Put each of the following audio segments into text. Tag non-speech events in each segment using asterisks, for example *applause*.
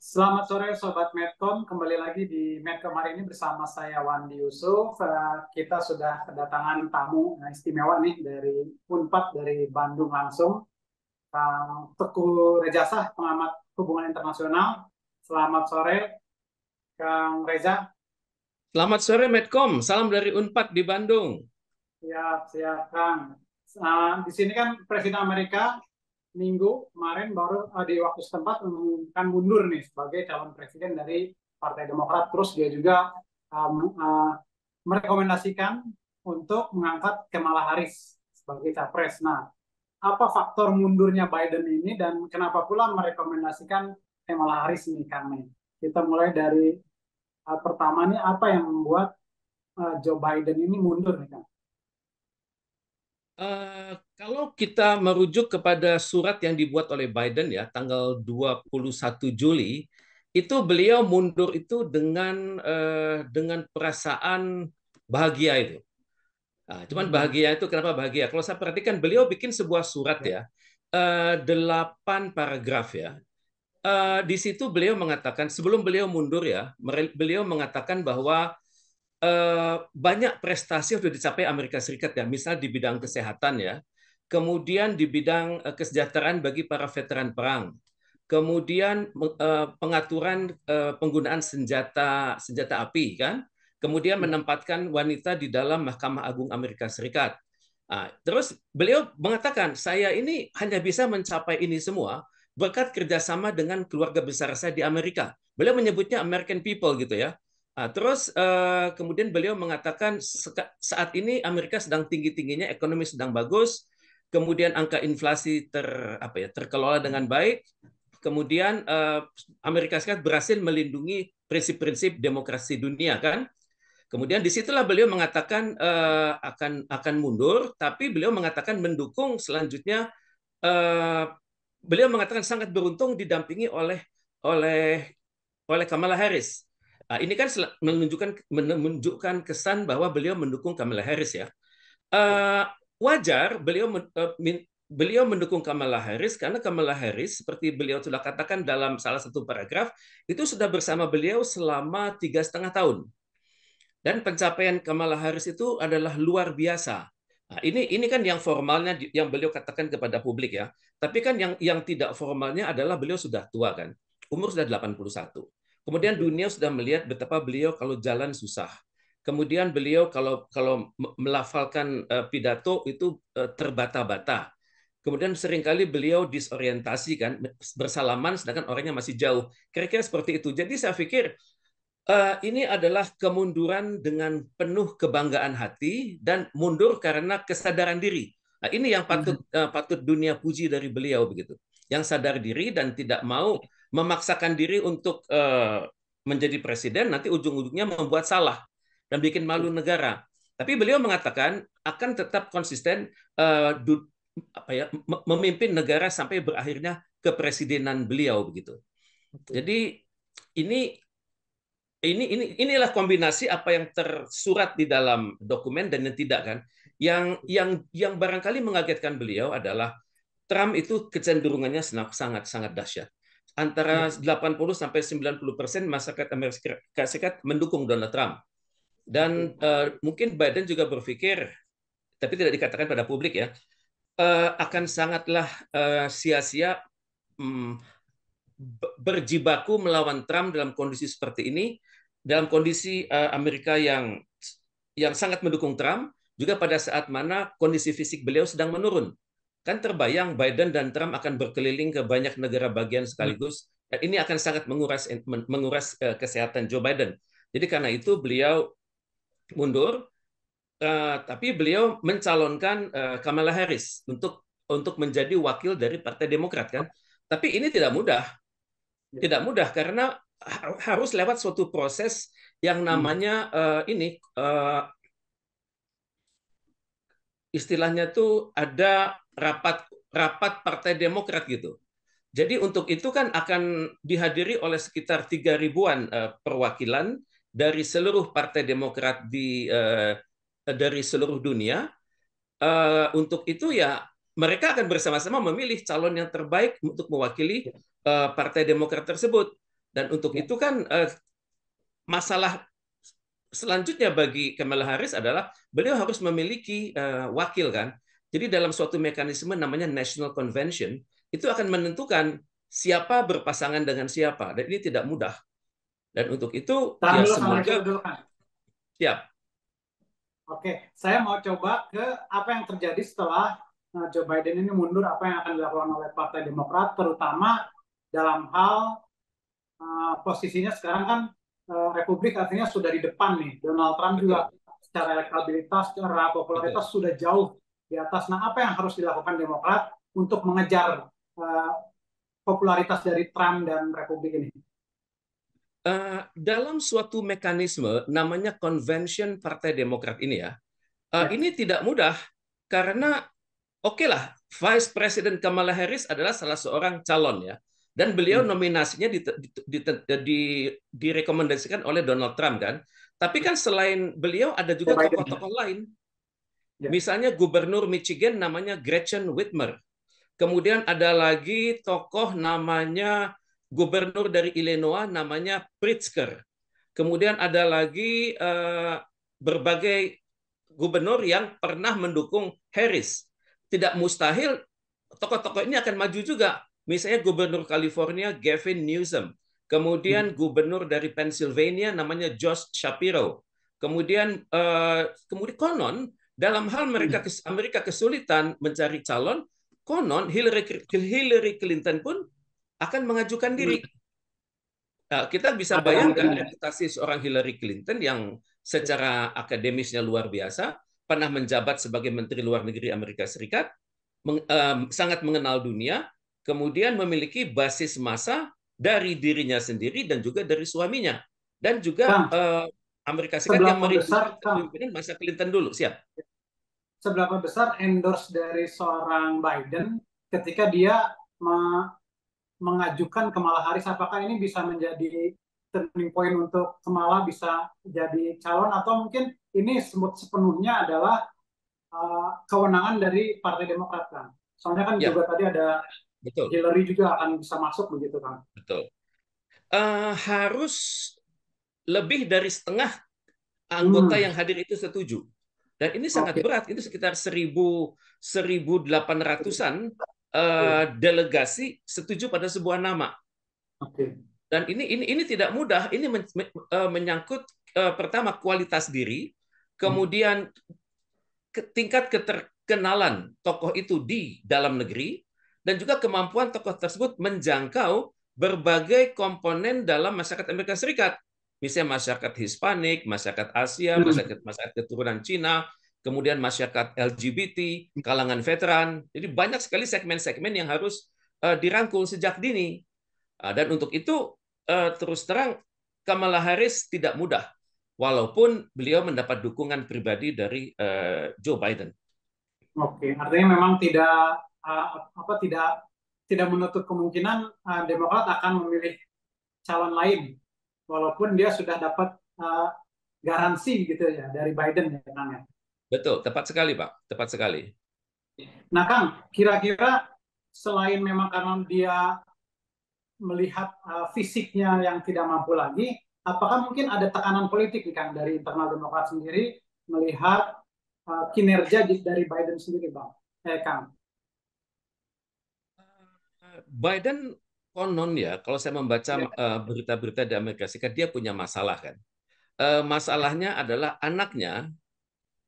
Selamat sore Sobat Medcom, kembali lagi di Medcom hari ini bersama saya Wandi Yusuf. Eh, kita sudah kedatangan tamu eh, istimewa nih dari UNPAD dari Bandung langsung. Eh, Teku Rejasa, pengamat hubungan internasional. Selamat sore, Kang Reza. Selamat sore Medcom, salam dari UNPAD di Bandung. Siap, siap Kang. Nah, di sini kan Presiden Amerika minggu kemarin baru eh, di waktu setempat mengumumkan mundur nih sebagai calon presiden dari Partai Demokrat. Terus dia juga um, uh, merekomendasikan untuk mengangkat Kamala Harris sebagai capres. Nah, apa faktor mundurnya Biden ini dan kenapa pula merekomendasikan Kamala Harris ini kami? Kita mulai dari uh, pertama nih apa yang membuat uh, Joe Biden ini mundur nih Kang? Eh, kalau kita merujuk kepada surat yang dibuat oleh Biden ya tanggal 21 Juli itu beliau mundur itu dengan uh, dengan perasaan bahagia itu. Nah, cuman hmm. bahagia itu kenapa bahagia? Kalau saya perhatikan beliau bikin sebuah surat ya uh, paragraf ya. Uh, di situ beliau mengatakan sebelum beliau mundur ya beliau mengatakan bahwa Eh, banyak prestasi sudah dicapai Amerika Serikat ya, misal di bidang kesehatan ya, kemudian di bidang eh, kesejahteraan bagi para veteran perang, kemudian eh, pengaturan penggunaan senjata senjata api kan, kemudian hmm. menempatkan wanita di dalam Mahkamah Agung Amerika Serikat. Nah, terus beliau mengatakan saya ini hanya bisa mencapai ini semua berkat kerjasama dengan keluarga besar saya di Amerika. Beliau menyebutnya American people gitu ya. Nah, terus uh, kemudian beliau mengatakan saat ini Amerika sedang tinggi-tingginya, ekonomi sedang bagus, kemudian angka inflasi ter apa ya terkelola dengan baik, kemudian uh, Amerika Serikat berhasil melindungi prinsip-prinsip demokrasi dunia kan. Kemudian disitulah beliau mengatakan uh, akan akan mundur, tapi beliau mengatakan mendukung selanjutnya. Uh, beliau mengatakan sangat beruntung didampingi oleh oleh oleh Kamala Harris Ah, ini kan menunjukkan menunjukkan kesan bahwa beliau mendukung Kamala Harris ya. Uh, wajar beliau men, uh, min, beliau mendukung Kamala Harris karena Kamala Harris seperti beliau sudah katakan dalam salah satu paragraf itu sudah bersama beliau selama tiga setengah tahun dan pencapaian Kamala Harris itu adalah luar biasa. Nah, ini ini kan yang formalnya yang beliau katakan kepada publik ya. Tapi kan yang yang tidak formalnya adalah beliau sudah tua kan. Umur sudah 81. Kemudian dunia sudah melihat betapa beliau kalau jalan susah. Kemudian beliau kalau kalau melafalkan eh, pidato itu eh, terbata-bata. Kemudian seringkali beliau disorientasi kan bersalaman sedangkan orangnya masih jauh. Kira-kira seperti itu. Jadi saya pikir eh, ini adalah kemunduran dengan penuh kebanggaan hati dan mundur karena kesadaran diri. Nah, ini yang patut mhm. patut dunia puji dari beliau begitu. Yang sadar diri dan tidak mau memaksakan diri untuk uh, menjadi presiden nanti ujung-ujungnya membuat salah dan bikin malu iya. negara. Tapi beliau mengatakan akan tetap konsisten uh, du, apa ya, memimpin negara sampai berakhirnya kepresidenan beliau begitu. Jadi ini ini ini inilah kombinasi apa yang tersurat di dalam dokumen dan yang tidak kan. Yang yang yang barangkali mengagetkan beliau adalah Trump itu kecenderungannya sangat sangat dahsyat antara 80 ya. sampai 90 persen masyarakat Amerika Serikat mendukung Donald Trump. Dan uh, mungkin Biden juga berpikir, tapi tidak dikatakan pada publik ya, uh, akan sangatlah sia eh, sia-sia um, berjibaku melawan Trump dalam kondisi seperti ini, dalam kondisi uh, Amerika yang yang sangat mendukung Trump, juga pada saat mana kondisi fisik beliau sedang menurun. Kan terbayang Biden dan Trump akan berkeliling ke banyak negara bagian sekaligus. Dan ini akan sangat menguras menguras eh, kesehatan Joe Biden. Jadi karena itu beliau mundur, eh, tapi beliau mencalonkan eh, Kamala Harris untuk untuk menjadi wakil dari Partai Demokrat kan. Tapi ini tidak mudah, ya. tidak mudah karena harus lewat suatu proses yang hmm. namanya ini istilahnya tuh ada rapat rapat Partai Demokrat gitu. Jadi untuk itu kan akan dihadiri oleh sekitar tiga ribuan eh, perwakilan dari seluruh Partai Demokrat di eh, dari seluruh dunia. Eh, untuk itu ya mereka akan bersama-sama memilih calon yang terbaik untuk mewakili Partai Demokrat tersebut. Dan untuk itu kan masalah selanjutnya bagi Kamala Harris adalah beliau harus memiliki wakil kan. Jadi dalam suatu mekanisme namanya national convention itu akan menentukan siapa berpasangan dengan siapa dan ini tidak mudah. Dan untuk itu ya, Tahan ya dulu, semoga siap. Ya. Oke, saya mau coba ke apa yang terjadi setelah eh, Joe Biden ini mundur apa yang akan dilakukan oleh Partai Demokrat terutama dalam hal uh, posisinya sekarang kan uh, Republik artinya sudah di depan nih Donald Trump Betul. juga secara elektabilitas secara popularitas Betul. sudah jauh di atas. Nah, apa yang harus dilakukan Demokrat untuk mengejar uh, popularitas dari Trump dan Republik ini? Uh, dalam suatu mekanisme namanya convention Partai Demokrat ini ya, uh, ya. ini tidak mudah karena oke okay lah Vice President Kamala Harris adalah salah seorang calon ya, dan beliau hmm. nominasinya direkomendasikan oleh Donald Trump kan, tapi kan selain beliau ada juga tokoh-tokoh ya. lain Ya. Misalnya gubernur Michigan namanya Gretchen Whitmer. Kemudian ada lagi tokoh namanya gubernur dari Illinois namanya Pritzker. Kemudian ada lagi uh, berbagai gubernur yang pernah mendukung Harris. Tidak mustahil tokoh-tokoh ini akan maju juga. Misalnya gubernur California Gavin Newsom. Kemudian hmm. gubernur dari Pennsylvania namanya Josh Shapiro. Kemudian uh, kemudian konon dalam hal mereka Amerika kesulitan mencari calon, konon Hillary, Clinton pun akan mengajukan diri. Nah, kita bisa bayangkan reputasi seorang Hillary Clinton yang secara akademisnya luar biasa, pernah menjabat sebagai Menteri Luar Negeri Amerika Serikat, sangat mengenal dunia, kemudian memiliki basis masa dari dirinya sendiri dan juga dari suaminya, dan juga eh, Amerika Serikat Seberapa yang besar pemimpinan masa Clinton dulu, siap. Seberapa besar endorse dari seorang Biden ketika dia me mengajukan Kamala Harris apakah ini bisa menjadi turning point untuk Kamala bisa jadi calon atau mungkin ini sepenuhnya adalah uh, kewenangan dari Partai Demokrat kan? Soalnya kan ya. juga tadi ada Betul. Hillary juga akan bisa masuk begitu kan? Betul. Uh, harus lebih dari setengah anggota hmm. yang hadir itu setuju. Dan ini sangat okay. berat, itu sekitar 1800-an uh, eh, delegasi setuju pada sebuah nama. Okay. Dan ini ini ini tidak mudah, ini men, men, uh, menyangkut uh, pertama kualitas diri, kemudian ke, tingkat keterkenalan tokoh itu di dalam negeri dan juga kemampuan tokoh tersebut menjangkau berbagai komponen dalam masyarakat Amerika Serikat misalnya masyarakat Hispanik, masyarakat Asia, hmm. masyarakat masyarakat keturunan Cina, kemudian masyarakat LGBT, kalangan veteran. Jadi banyak sekali segmen-segmen yang harus uh, dirangkul sejak dini. Uh, dan untuk itu uh, terus terang Kamala Harris tidak mudah, walaupun beliau mendapat dukungan pribadi dari uh, Joe Biden. Oke, artinya memang tidak uh, apa tidak tidak menutup kemungkinan uh, Demokrat akan memilih calon lain walaupun dia sudah dapat uh, garansi gitu ya dari Biden ya Kang ya. Betul, tepat sekali Pak, tepat sekali. Nah Kang, kira-kira selain memang karena dia melihat uh, fisiknya yang tidak mampu lagi, apakah mungkin ada tekanan politik nih Kang dari internal Demokrat sendiri melihat uh, kinerja dari Biden sendiri Bang? Eh Kang. Biden konon ya kalau saya membaca iya. eh, berita-berita di Amerika Serikat dia punya masalah kan. Eh, masalahnya adalah anaknya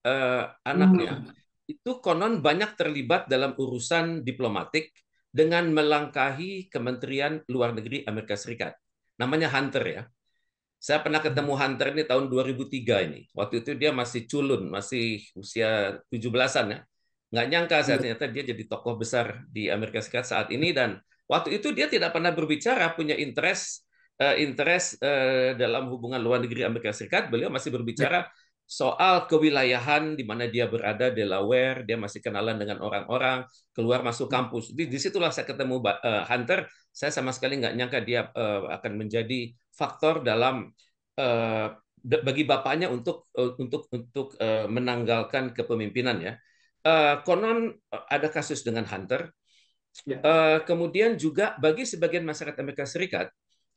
eh, anaknya hmm. itu konon banyak terlibat dalam urusan diplomatik dengan melangkahi Kementerian Luar Negeri Amerika Serikat. Namanya Hunter ya. Saya pernah hmm. ketemu Hunter ini tahun 2003 ini. Waktu itu dia masih culun, masih usia 17-an ya. Nggak nyangka saya hmm. ternyata dia jadi tokoh besar di Amerika Serikat saat ini dan Waktu itu dia tidak pernah berbicara punya interest uh, interest uh, dalam hubungan luar negeri Amerika Serikat. Beliau masih berbicara ya. soal kewilayahan di mana dia berada Delaware, dia masih kenalan dengan orang-orang, keluar masuk hmm. kampus. Di disitulah saya ketemu uh, Hunter. Saya sama sekali nggak nyangka dia uh, akan menjadi faktor dalam uh, bagi bapaknya untuk untuk untuk menanggalkan kepemimpinannya. konon ada kasus dengan Hunter Ya. Uh, kemudian juga bagi sebagian masyarakat Amerika Serikat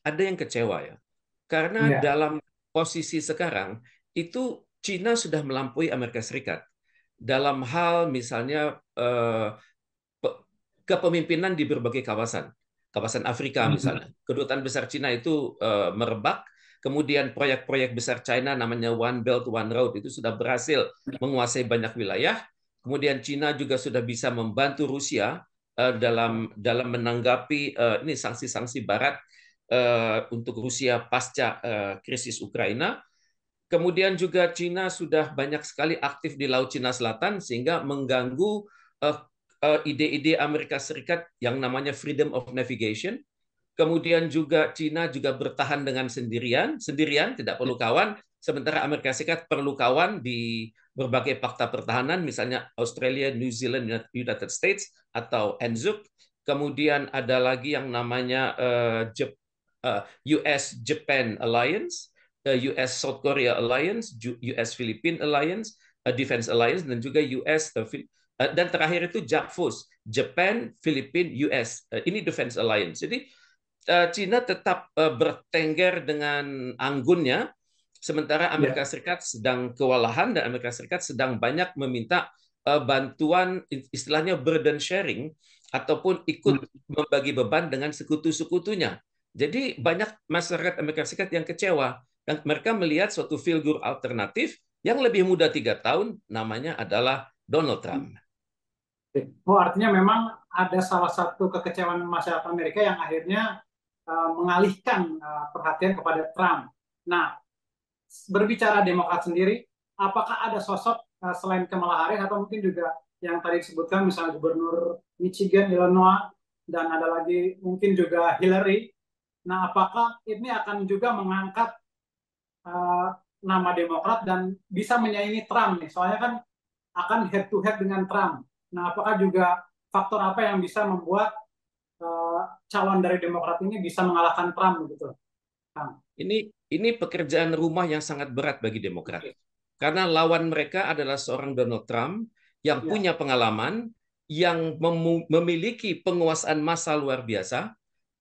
ada yang kecewa ya, karena ya. dalam posisi sekarang itu Cina sudah melampaui Amerika Serikat dalam hal misalnya uh, kepemimpinan di berbagai kawasan, kawasan Afrika hmm. misalnya. Kedutaan besar Cina itu uh, merebak, kemudian proyek-proyek besar China namanya One Belt One Road itu sudah berhasil ya. menguasai banyak wilayah. Kemudian China juga sudah bisa membantu Rusia Eh, dalam dalam menanggapi eh, ini sanksi-sanksi Barat eh, untuk Rusia pasca krisis Ukraina. Kemudian juga Cina sudah banyak sekali aktif di Laut Cina Selatan sehingga mengganggu ide-ide Amerika Serikat yang namanya freedom of navigation. Kemudian juga Cina juga bertahan dengan sendirian, sendirian tidak perlu ya. kawan. Sementara Amerika Serikat perlu kawan di berbagai fakta pertahanan, misalnya Australia, New Zealand, United States, atau NZUK. Kemudian ada lagi yang namanya eh, eh, US-Japan Alliance, eh, US-South Korea Alliance, US-Philippine Alliance, Defense Alliance, dan juga US dan terakhir itu JAFUS, Japan, Filipina, US. ini Defense Alliance. Jadi Cina tetap bertengger dengan anggunnya Sementara ya. Amerika yeah. Serikat sedang kewalahan dan Amerika Serikat sedang banyak meminta eh, bantuan istilahnya burden sharing ataupun ikut hmm. membagi beban dengan sekutu-sekutunya. Jadi banyak masyarakat Amerika Serikat yang kecewa dan mereka melihat suatu figur alternatif yang lebih muda tiga tahun namanya adalah Donald Trump. Hmm. Oh artinya memang ada salah satu kekecewaan masyarakat Amerika yang akhirnya eh, mengalihkan eh, perhatian kepada Trump. Nah berbicara Demokrat sendiri, apakah ada sosok uh, selain Kamala Harris atau mungkin juga yang tadi disebutkan misalnya Gubernur Michigan, Illinois, dan ada lagi mungkin juga Hillary. Nah, apakah ini akan juga mengangkat uh, nama Demokrat dan bisa menyaingi Trump nih? Soalnya kan akan head to head dengan Trump. Nah, apakah juga faktor apa yang bisa membuat uh, calon dari Demokrat ini bisa mengalahkan Trump gitu? Nah. Ini ini pekerjaan rumah yang sangat berat bagi Demokrat. Karena lawan mereka adalah seorang Donald Trump yang ya. punya pengalaman, yang memiliki penguasaan massa luar biasa.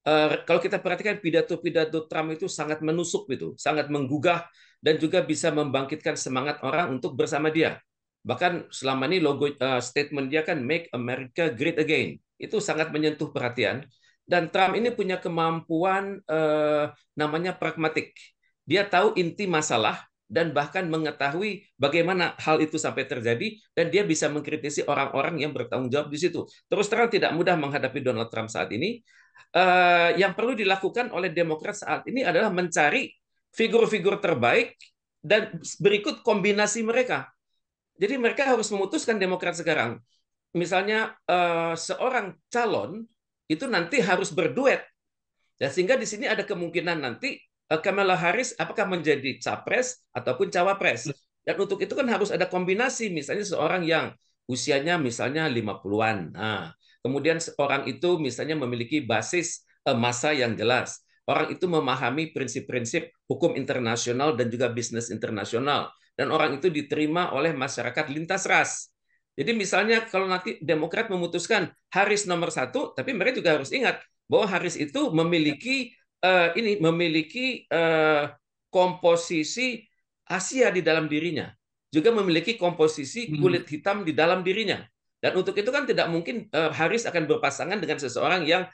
Eh, kalau kita perhatikan pidato-pidato Trump itu sangat menusuk gitu, sangat menggugah dan juga bisa membangkitkan semangat orang untuk bersama dia. Bahkan selama ini logo eh, statement dia kan Make America Great Again. Itu sangat menyentuh perhatian dan Trump ini punya kemampuan eh, namanya pragmatik. Dia tahu inti masalah dan bahkan mengetahui bagaimana hal itu sampai terjadi dan dia bisa mengkritisi orang-orang yang bertanggung jawab di situ. Terus terang tidak mudah menghadapi Donald Trump saat ini. Eh, yang perlu dilakukan oleh Demokrat saat ini adalah mencari figur-figur terbaik dan berikut kombinasi mereka. Jadi mereka harus memutuskan Demokrat sekarang. Misalnya eh, seorang calon itu nanti harus berduet. Dan sehingga di sini ada kemungkinan nanti Kamala Harris apakah menjadi capres ataupun cawapres. Iya. Dan untuk itu kan harus ada kombinasi, misalnya seorang yang usianya misalnya 50-an. Nah, kemudian orang itu misalnya memiliki basis eh, masa yang jelas. Orang itu memahami prinsip-prinsip hukum internasional dan juga bisnis internasional. Dan orang itu diterima oleh masyarakat lintas ras. Jadi misalnya kalau nanti Demokrat memutuskan Harris nomor satu, tapi mereka juga harus ingat bahwa Harris itu memiliki uh, ini memiliki uh, komposisi Asia di dalam dirinya, juga memiliki komposisi hmm. kulit hitam di dalam dirinya. Dan untuk itu kan tidak mungkin uh, Haris akan berpasangan dengan seseorang yang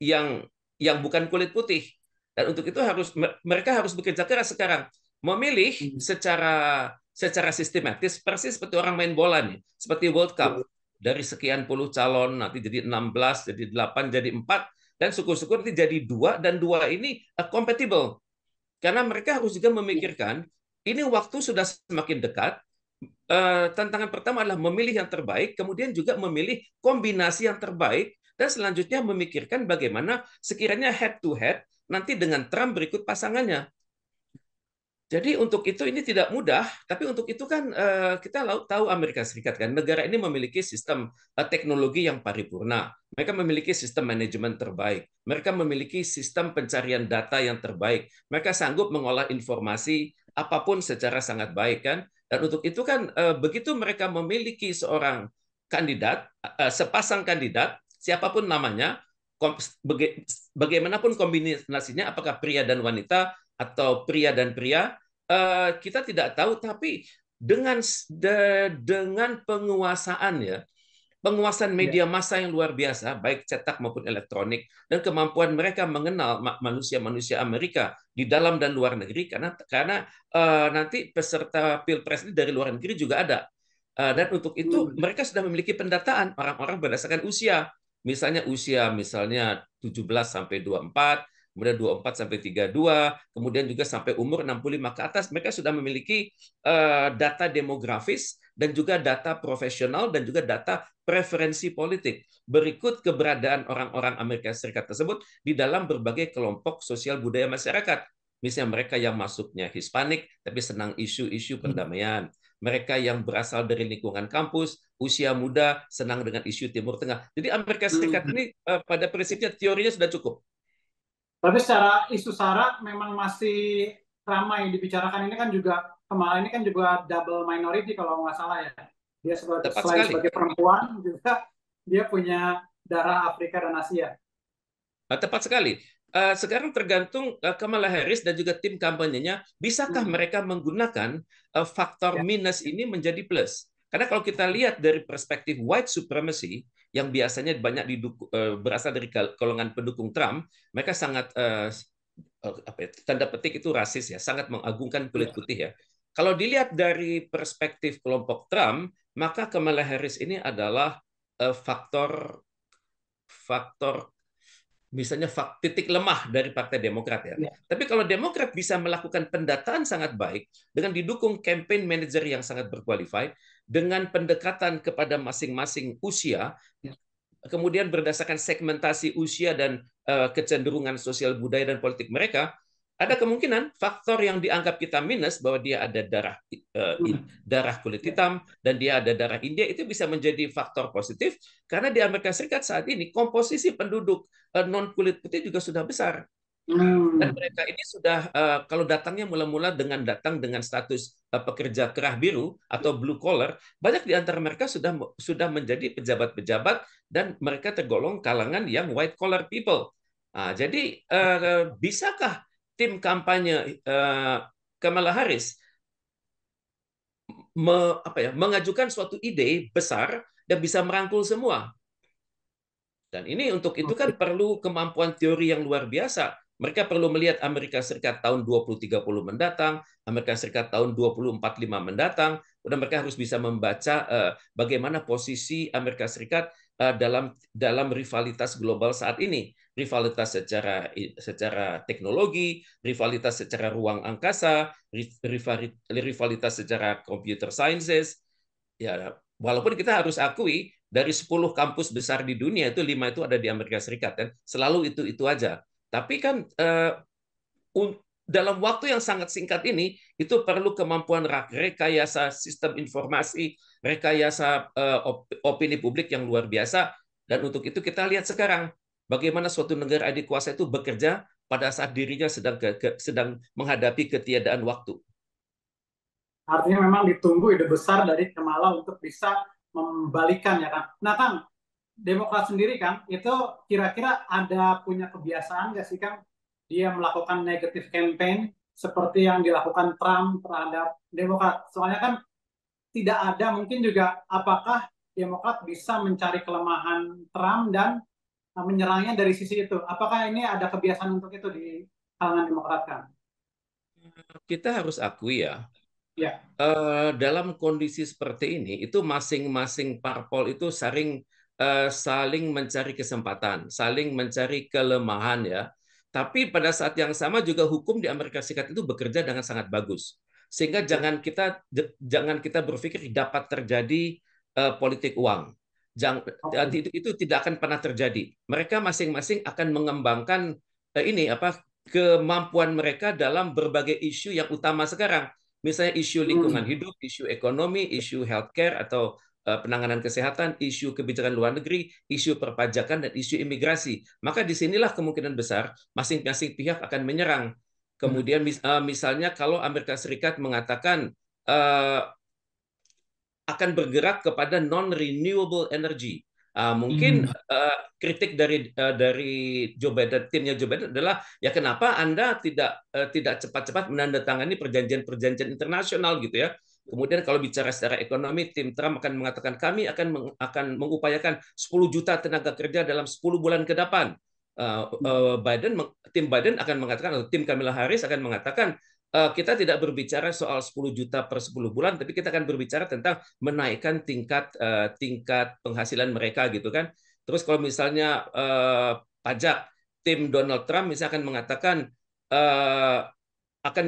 yang yang bukan kulit putih. Dan untuk itu harus mereka harus bekerja keras sekarang memilih hmm. secara secara sistematis persis seperti orang main bola nih, seperti World Cup. Dari sekian puluh calon nanti jadi 16, jadi 8, jadi 4 dan syukur-syukur nanti jadi dua, dan dua ini eh, compatible. Karena mereka harus juga memikirkan, ini waktu sudah semakin dekat, eh, tantangan pertama adalah memilih yang terbaik, kemudian juga memilih kombinasi yang terbaik, dan selanjutnya memikirkan bagaimana sekiranya head to -head, nanti dengan Trump berikut pasangannya. Jadi untuk itu ini tidak mudah, tapi untuk itu kan eh, kita tahu Amerika Serikat kan negara ini memiliki sistem eh, teknologi yang paripurna. Mereka memiliki sistem manajemen terbaik. Mereka memiliki sistem pencarian data yang terbaik. Mereka sanggup mengolah informasi apapun secara sangat baik kan. Dan untuk itu kan eh, begitu mereka memiliki seorang kandidat, sepasang kandidat, siapapun namanya, bagaimanapun kombinasinya apakah pria dan wanita atau pria dan pria Eh, kita tidak tahu tapi dengan de, dengan penguasaan ya penguasaan media ya. massa yang luar biasa, baik cetak maupun elektronik, dan kemampuan mereka mengenal manusia-manusia Amerika di dalam dan luar negeri, karena karena uh, nanti peserta pilpres ini dari luar negeri juga ada, uh, dan untuk itu mereka sudah memiliki pendataan orang-orang berdasarkan usia, misalnya usia misalnya 17 sampai 24, kemudian 24 sampai 32, kemudian juga sampai umur 65 ke atas, mereka sudah memiliki uh, data demografis dan juga data profesional dan juga data preferensi politik. Berikut keberadaan orang-orang Amerika Serikat tersebut di dalam berbagai kelompok sosial budaya masyarakat. Misalnya mereka yang masuknya Hispanik tapi senang isu-isu hmm. perdamaian. Mereka yang berasal dari lingkungan kampus, usia muda, senang dengan isu Timur Tengah. Jadi Amerika Serikat hmm. ini eh, pada prinsipnya teorinya sudah cukup. Tapi secara isu sara memang masih ramai dibicarakan ini kan juga kemarin ini kan juga double minority kalau nggak salah ya. Dia sebagai Tepat selain sekali. sebagai perempuan juga dia punya darah Afrika dan Asia. Ah, tepat sekali. Ah, sekarang tergantung ah, Kamala Harris dan juga tim kampanyenya, bisakah hmm. mereka menggunakan faktor ya. minus ini menjadi plus? Karena kalau kita lihat dari perspektif white supremacy, yang biasanya banyak diduku, eh, berasal dari golongan pendukung Trump, mereka sangat eh, eh, apa ya, tanda petik itu rasis ya, sangat mengagungkan kulit iya. putih ya. Kalau dilihat dari perspektif kelompok Trump, maka Kamala Harris ini adalah faktor faktor misalnya titik lemah dari Partai Demokrat ya. ya. Tapi kalau Demokrat bisa melakukan pendataan sangat baik dengan didukung campaign manager yang sangat berkualifikasi, dengan pendekatan kepada masing-masing usia, ya. kemudian berdasarkan segmentasi usia dan uh, kecenderungan sosial budaya dan politik mereka, ada kemungkinan faktor yang dianggap kita minus bahwa dia ada darah uh, darah kulit ya. hitam dan dia ada darah India itu bisa menjadi faktor positif karena di Amerika Serikat saat ini komposisi penduduk uh, non kulit putih juga sudah besar Hmm. Dan mereka ini sudah uh, kalau datangnya mula-mula dengan datang dengan status uh, pekerja kerah biru atau blue collar, banyak di antara mereka sudah sudah menjadi pejabat-pejabat dan mereka tergolong kalangan yang white collar people. Uh, jadi uh, bisakah tim kampanye uh, Kamala Harris me, apa ya, mengajukan suatu ide besar dan bisa merangkul semua? Dan ini untuk itu kan perlu kemampuan teori yang luar biasa mereka perlu melihat Amerika Serikat tahun 2030 mendatang, Amerika Serikat tahun 2045 mendatang, dan mereka harus bisa membaca eh, bagaimana posisi Amerika Serikat eh, dalam dalam rivalitas global saat ini, rivalitas secara secara teknologi, rivalitas secara ruang angkasa, rivalitas secara computer sciences. Ya, walaupun kita harus akui dari 10 kampus besar di dunia itu lima itu ada di Amerika Serikat kan, selalu itu itu aja tapi kan eh, dalam waktu yang sangat singkat ini itu perlu kemampuan rekayasa sistem informasi, rekayasa eh, opini publik yang luar biasa dan untuk itu kita lihat sekarang bagaimana suatu negara kuasa itu bekerja pada saat dirinya sedang ke, ke, sedang menghadapi ketiadaan waktu. Artinya memang ditunggu ide besar dari Kemala untuk bisa membalikan ya kan? Nah Kang, Demokrat sendiri kan itu kira-kira ada punya kebiasaan nggak sih kan dia melakukan negatif campaign seperti yang dilakukan Trump terhadap Demokrat. Soalnya kan tidak ada mungkin juga apakah Demokrat bisa mencari kelemahan Trump dan e, menyerangnya dari sisi itu. Apakah ini ada kebiasaan untuk itu di kalangan Demokrat kan? Kita harus akui ya, ya. Uh, dalam kondisi seperti ini itu masing-masing parpol itu sering Eh, saling mencari kesempatan, saling mencari kelemahan ya. Tapi pada saat yang sama juga hukum di Amerika Serikat itu bekerja dengan sangat bagus. Sehingga jangan kita jangan kita berpikir dapat terjadi uh, politik uang. Jangan, itu, itu tidak akan pernah terjadi. Mereka masing-masing akan mengembangkan uh, ini apa kemampuan mereka dalam berbagai isu yang utama sekarang. Misalnya isu hmm. lingkungan hidup, isu ekonomi, isu healthcare atau Eh, penanganan kesehatan, isu kebijakan luar negeri, isu perpajakan, dan isu imigrasi. Maka disinilah kemungkinan besar masing-masing pihak akan menyerang. Kemudian hmm. eh, misalnya kalau Amerika Serikat mengatakan eh, akan bergerak kepada non-renewable energy, ah, mungkin hmm. kritik dari dari Joe Biden timnya Joe Biden adalah ya kenapa Anda tidak tidak cepat-cepat menandatangani perjanjian-perjanjian internasional gitu ya. Kemudian kalau bicara secara ekonomi, tim Trump akan mengatakan kami akan meng, akan mengupayakan 10 juta tenaga kerja dalam 10 bulan ke depan. Uh, uh, Biden tim Biden akan mengatakan atau tim Kamala Harris akan mengatakan uh, kita tidak berbicara soal 10 juta per 10 bulan, tapi kita akan berbicara tentang menaikkan tingkat uh, tingkat penghasilan mereka gitu kan. Terus kalau misalnya uh, pajak tim Donald Trump misalkan mengatakan uh, akan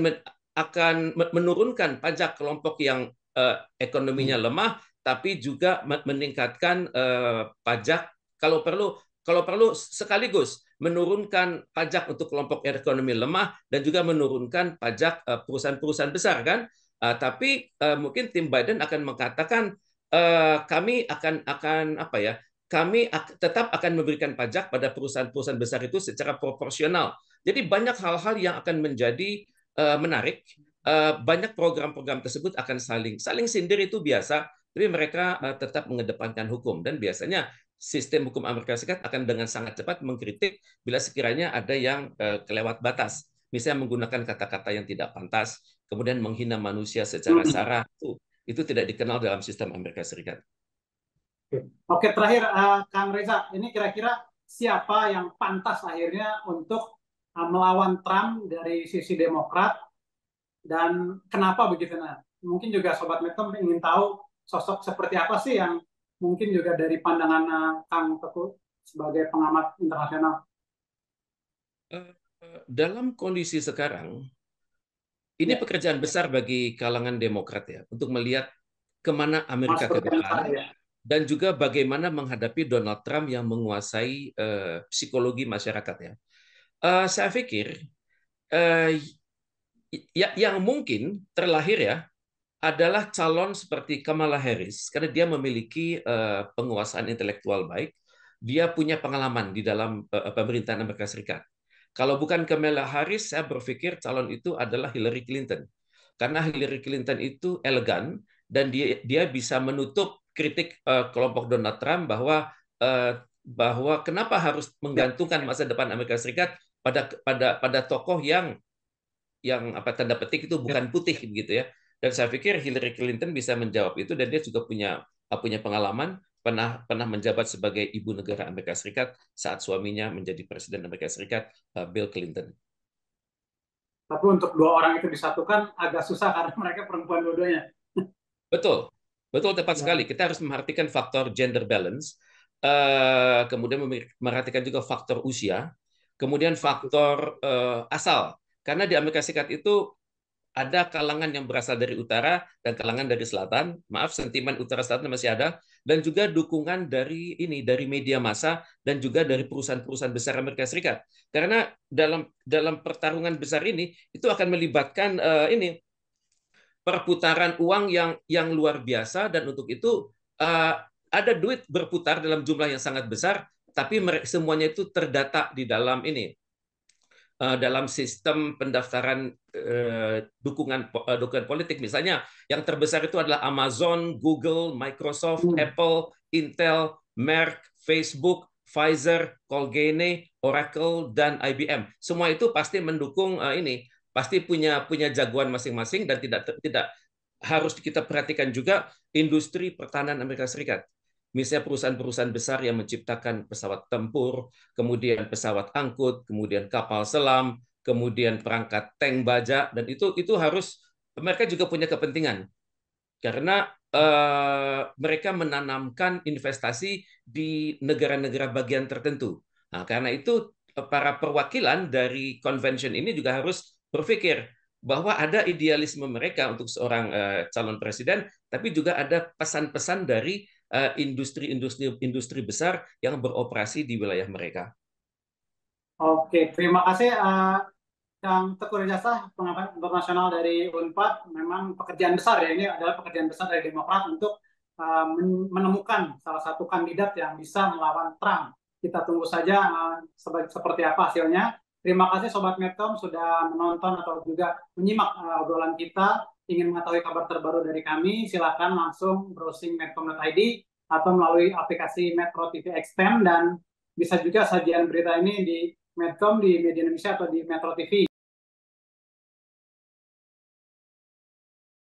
akan menurunkan pajak kelompok yang uh, ekonominya hmm. lemah, tapi juga meningkatkan uh, pajak kalau perlu kalau perlu sekaligus menurunkan pajak untuk kelompok ekonomi lemah dan juga menurunkan pajak eh, perusahaan-perusahaan besar kan. Uh, tapi uh, mungkin tim Biden akan mengatakan uh, kami akan akan apa ya? Kami ak tetap akan memberikan pajak pada perusahaan-perusahaan besar itu secara proporsional. Jadi banyak hal-hal yang akan menjadi uh, menarik. Uh, banyak program-program tersebut akan saling saling sindir itu biasa, tapi mereka uh, tetap mengedepankan hukum dan biasanya sistem hukum Amerika Serikat akan dengan sangat cepat mengkritik bila sekiranya ada yang uh, kelewat batas, misalnya menggunakan kata-kata yang tidak pantas, kemudian menghina manusia secara hmm. sara itu itu tidak dikenal dalam sistem Amerika Serikat. Oke, terakhir uh, Kang Reza, ini kira-kira siapa yang pantas akhirnya untuk Ah, melawan Trump dari sisi Demokrat dan kenapa begitu nah mungkin juga sobat Metom ingin tahu sosok seperti apa sih yang mungkin juga dari pandangan ah, Kang Teguh sebagai pengamat internasional eh, eh, dalam kondisi sekarang ini ya. pekerjaan besar bagi kalangan Demokrat ya untuk melihat kemana Amerika ke depan ya. dan juga bagaimana menghadapi Donald Trump yang menguasai uh, psikologi masyarakat ya uh, saya pikir uh, ya, yang mungkin terlahir ya adalah calon seperti Kamala Harris karena dia memiliki uh, penguasaan intelektual baik, dia punya pengalaman di dalam uh, pemerintahan Amerika Serikat. Kalau bukan Kamala Harris, saya berpikir calon itu adalah Hillary Clinton. Karena Hillary Clinton itu elegan dan dia dia bisa menutup kritik uh, kelompok Donald Trump bahwa uh, bahwa kenapa harus menggantungkan masa depan Amerika Serikat pada pada pada tokoh yang yang apa tanda petik itu ya. bukan putih gitu ya. Dan saya pikir Hillary Clinton bisa menjawab itu dan dia juga punya ah, punya pengalaman pernah pernah menjabat sebagai ibu negara Amerika Serikat saat suaminya menjadi presiden Amerika Serikat ah, Bill Clinton. Tapi untuk dua orang itu disatukan agak susah karena *laughs* mereka perempuan dua-duanya. Betul, betul tepat ya. sekali. Kita harus memperhatikan faktor gender balance, ah, kemudian memperhatikan juga faktor usia, Kemudian faktor uh, asal, karena di Amerika Serikat itu ada kalangan yang berasal dari utara dan kalangan dari selatan. Maaf, sentimen utara selatan masih ada dan juga dukungan dari ini dari media massa dan juga dari perusahaan-perusahaan besar Amerika Serikat. Karena dalam dalam pertarungan besar ini itu akan melibatkan uh, ini perputaran uang yang yang luar biasa dan untuk itu uh, ada duit berputar dalam jumlah yang sangat besar tapi semuanya itu terdata di dalam ini eh, dalam sistem pendaftaran eh, dukungan eh, dukungan politik misalnya yang terbesar itu adalah Amazon, Google, Microsoft, hmm. Apple, Intel, Merck, Facebook, Pfizer, Colgate, Oracle dan IBM. Semua itu pasti mendukung ini, pasti punya punya jagoan masing-masing dan tidak tidak harus kita perhatikan juga industri pertahanan Amerika Serikat misalnya perusahaan-perusahaan besar yang menciptakan pesawat tempur, kemudian pesawat angkut, kemudian kapal selam, kemudian perangkat tank baja dan itu itu harus mereka juga punya kepentingan karena uh, mereka menanamkan investasi di negara-negara bagian tertentu. Nah, karena itu eh, para perwakilan dari convention ini juga harus berpikir bahwa ada idealisme mereka untuk seorang eh, calon presiden, tapi juga ada pesan-pesan dari industri-industri eh, industri besar yang beroperasi di wilayah mereka. Oke, terima kasih uh, Kang Teguh Jasa, pengamat internasional dari Unpad. Memang pekerjaan besar ya ini adalah pekerjaan besar dari Demokrat untuk uh, menemukan salah satu kandidat yang bisa melawan Trump. Kita tunggu saja uh, seperti apa hasilnya. Terima kasih Sobat Metom sudah menonton atau juga menyimak uh, obrolan kita ingin mengetahui kabar terbaru dari kami, silakan langsung browsing medcom.id atau melalui aplikasi Metro TV Extend dan bisa juga sajian berita ini di Medcom di Media Indonesia atau di Metro TV.